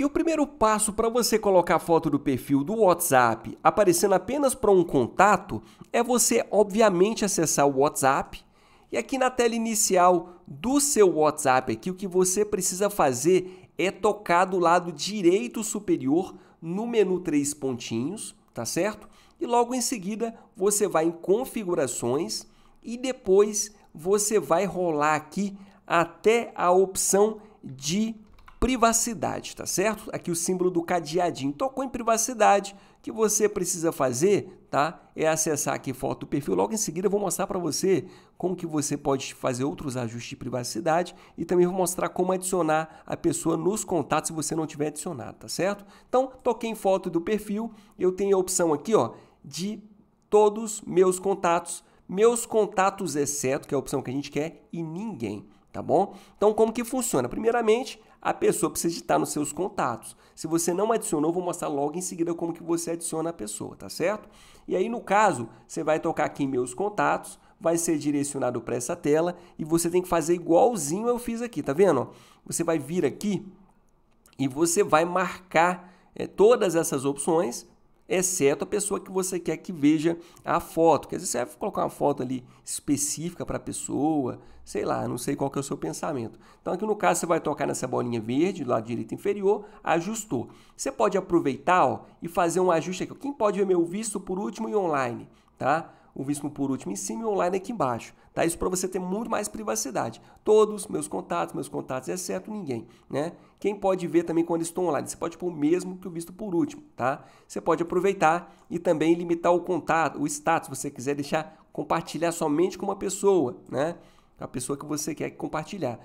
E o primeiro passo para você colocar a foto do perfil do WhatsApp aparecendo apenas para um contato é você, obviamente, acessar o WhatsApp. E aqui na tela inicial do seu WhatsApp, aqui, o que você precisa fazer é tocar do lado direito superior no menu três pontinhos, tá certo? E logo em seguida você vai em configurações e depois você vai rolar aqui até a opção de privacidade, tá certo? Aqui o símbolo do cadeadinho. Tocou em privacidade, o que você precisa fazer, tá? É acessar aqui foto do perfil. Logo em seguida eu vou mostrar para você como que você pode fazer outros ajustes de privacidade e também vou mostrar como adicionar a pessoa nos contatos se você não tiver adicionado, tá certo? Então, toquei em foto do perfil, eu tenho a opção aqui, ó, de todos meus contatos, meus contatos exceto, que é a opção que a gente quer, e ninguém tá bom? Então, como que funciona? Primeiramente, a pessoa precisa estar nos seus contatos. Se você não adicionou, vou mostrar logo em seguida como que você adiciona a pessoa, tá certo? E aí, no caso, você vai tocar aqui em meus contatos, vai ser direcionado para essa tela e você tem que fazer igualzinho eu fiz aqui, tá vendo? Você vai vir aqui e você vai marcar é, todas essas opções, exceto a pessoa que você quer que veja a foto. Quer dizer, você vai colocar uma foto ali específica para a pessoa, sei lá, não sei qual que é o seu pensamento. Então aqui no caso você vai tocar nessa bolinha verde do lado direito inferior, ajustou. Você pode aproveitar ó, e fazer um ajuste aqui. Quem pode ver meu visto por último e online, tá? o Vismo por último em cima e o online aqui embaixo. Tá? Isso para você ter muito mais privacidade. Todos, meus contatos, meus contatos, exceto ninguém. Né? Quem pode ver também quando estou online? Você pode pôr o mesmo que o visto por último. Tá? Você pode aproveitar e também limitar o contato, o status, se você quiser deixar compartilhar somente com uma pessoa, né? A pessoa que você quer compartilhar.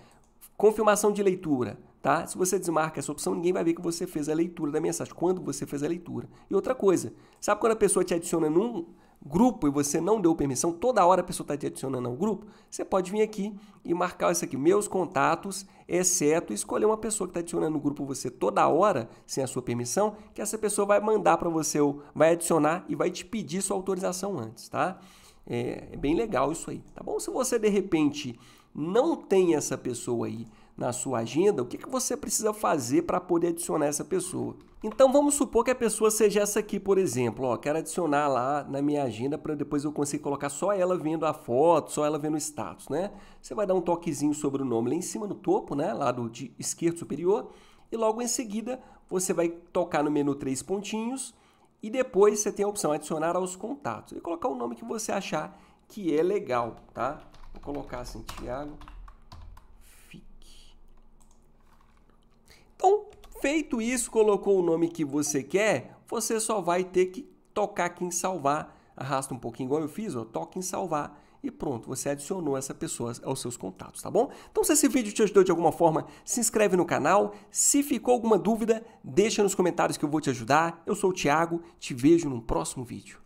Confirmação de leitura, tá? Se você desmarca essa opção, ninguém vai ver que você fez a leitura da mensagem, quando você fez a leitura. E outra coisa, sabe quando a pessoa te adiciona num, grupo e você não deu permissão, toda hora a pessoa está te adicionando ao grupo, você pode vir aqui e marcar isso aqui, meus contatos, exceto escolher uma pessoa que está adicionando no grupo você toda hora, sem a sua permissão, que essa pessoa vai mandar para você, vai adicionar e vai te pedir sua autorização antes, tá? É, é bem legal isso aí, tá bom? Se você de repente não tem essa pessoa aí, na sua agenda, o que, que você precisa fazer para poder adicionar essa pessoa. Então vamos supor que a pessoa seja essa aqui, por exemplo. Ó, quero adicionar lá na minha agenda para depois eu conseguir colocar só ela vendo a foto, só ela vendo o status, né? Você vai dar um toquezinho sobre o nome lá em cima no topo, né? Lá do esquerdo superior. E logo em seguida você vai tocar no menu três pontinhos e depois você tem a opção adicionar aos contatos e colocar o nome que você achar que é legal, tá? Vou colocar assim, Tiago Feito isso, colocou o nome que você quer, você só vai ter que tocar aqui em salvar. Arrasta um pouquinho igual eu fiz, ó, toca em salvar e pronto, você adicionou essa pessoa aos seus contatos, tá bom? Então, se esse vídeo te ajudou de alguma forma, se inscreve no canal. Se ficou alguma dúvida, deixa nos comentários que eu vou te ajudar. Eu sou o Thiago, te vejo num próximo vídeo.